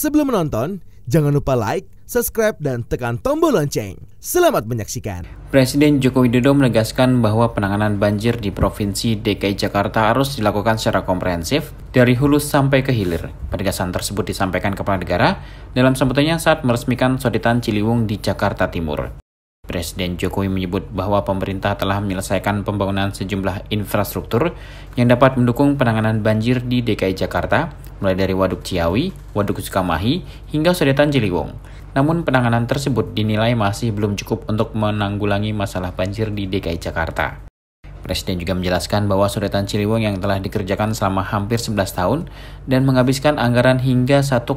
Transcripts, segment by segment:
Sebelum menonton, jangan lupa like, subscribe, dan tekan tombol lonceng. Selamat menyaksikan. Presiden Joko Widodo menegaskan bahwa penanganan banjir di Provinsi DKI Jakarta harus dilakukan secara komprehensif dari hulu sampai ke hilir. Penegasan tersebut disampaikan Kepala Negara dalam sambutannya saat meresmikan sodetan Ciliwung di Jakarta Timur. Presiden Jokowi menyebut bahwa pemerintah telah menyelesaikan pembangunan sejumlah infrastruktur yang dapat mendukung penanganan banjir di DKI Jakarta, mulai dari Waduk Ciawi, Waduk Sukamahi, hingga Sodetan Ciliwung. Namun penanganan tersebut dinilai masih belum cukup untuk menanggulangi masalah banjir di DKI Jakarta. Presiden juga menjelaskan bahwa sodetan Ciliwung yang telah dikerjakan selama hampir 11 tahun dan menghabiskan anggaran hingga 1,150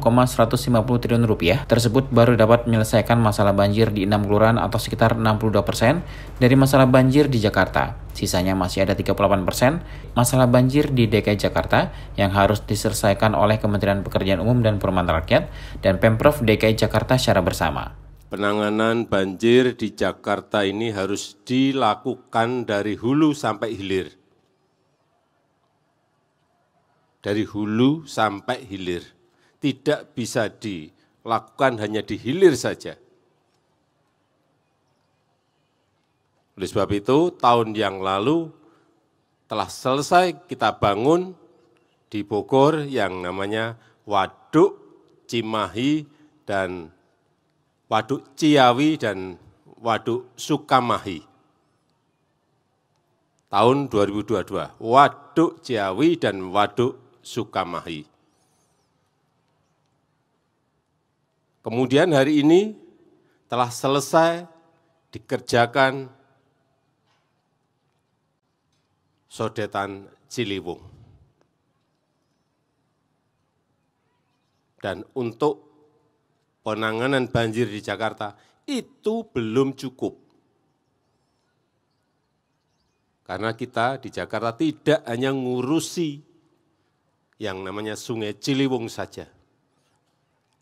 triliun rupiah tersebut baru dapat menyelesaikan masalah banjir di 6 kelurahan atau sekitar 62 persen dari masalah banjir di Jakarta. Sisanya masih ada 38 persen masalah banjir di DKI Jakarta yang harus diselesaikan oleh Kementerian Pekerjaan Umum dan Perumahan Rakyat dan Pemprov DKI Jakarta secara bersama penanganan banjir di Jakarta ini harus dilakukan dari hulu sampai hilir. Dari hulu sampai hilir. Tidak bisa dilakukan hanya di hilir saja. Oleh sebab itu, tahun yang lalu telah selesai kita bangun di Bogor yang namanya Waduk, Cimahi, dan Waduk Ciawi dan Waduk Sukamahi. Tahun 2022, Waduk Ciawi dan Waduk Sukamahi. Kemudian hari ini telah selesai dikerjakan sodetan Ciliwung. Dan untuk penanganan banjir di Jakarta itu belum cukup. Karena kita di Jakarta tidak hanya ngurusi yang namanya sungai Ciliwung saja.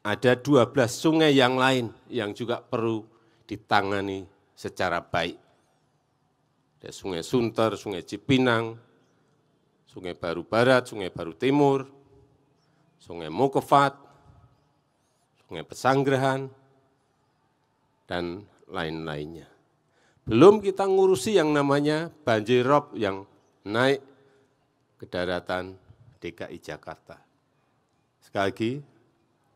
Ada 12 sungai yang lain yang juga perlu ditangani secara baik. Ada sungai Sunter, sungai Cipinang, sungai Baru Barat, sungai Baru Timur, sungai Mokovat pesanggerahan pesanggerahan, dan lain-lainnya. Belum kita ngurusi yang namanya banjir rob yang naik ke daratan DKI Jakarta. Sekali lagi,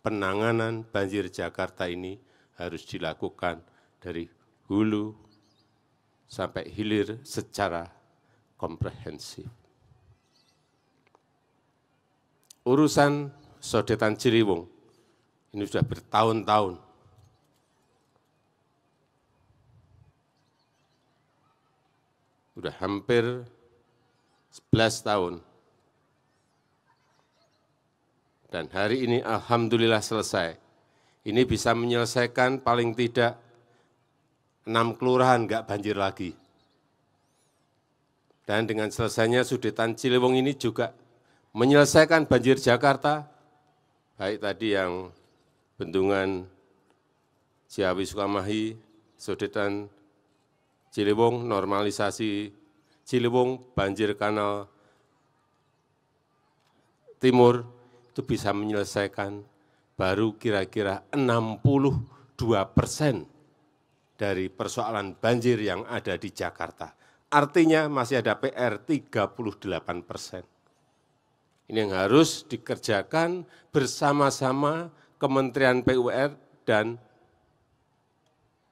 penanganan banjir Jakarta ini harus dilakukan dari hulu sampai hilir secara komprehensif. Urusan sodetan Ciliwung ini sudah bertahun-tahun. Sudah hampir 11 tahun. Dan hari ini Alhamdulillah selesai. Ini bisa menyelesaikan paling tidak enam kelurahan nggak banjir lagi. Dan dengan selesainya Sudetan Ciliwung ini juga menyelesaikan banjir Jakarta, baik tadi yang Bendungan Ciawi Sukamahi, Sodetan Ciliwung, normalisasi Ciliwung, banjir kanal timur, itu bisa menyelesaikan baru kira-kira 62 persen dari persoalan banjir yang ada di Jakarta. Artinya masih ada PR 38 persen. Ini yang harus dikerjakan bersama-sama Kementerian PUR dan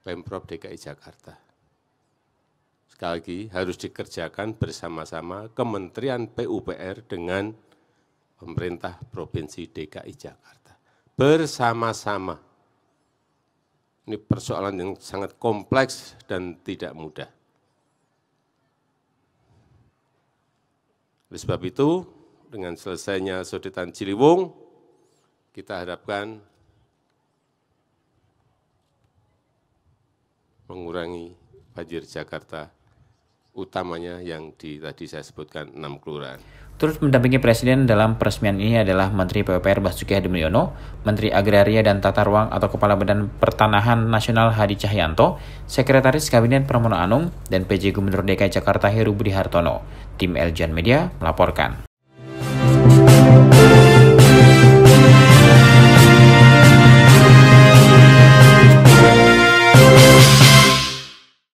Pemprov DKI Jakarta. Sekali lagi, harus dikerjakan bersama-sama Kementerian PUPR dengan pemerintah Provinsi DKI Jakarta. Bersama-sama. Ini persoalan yang sangat kompleks dan tidak mudah. Oleh sebab itu, dengan selesainya sodetan Ciliwung, kita harapkan mengurangi banjir Jakarta utamanya yang di, tadi saya sebutkan 6 kelurahan. Terus mendampingi Presiden dalam peresmian ini adalah Menteri PUPR Basuki Hadi Mulyono, Menteri Agraria dan Tata Ruang atau Kepala Badan Pertanahan Nasional Hadi Cahyanto, Sekretaris Kabinet Pramono Anung, dan PJ Gubernur DKI Jakarta Heru Budi Hartono. Tim Eljan Media melaporkan.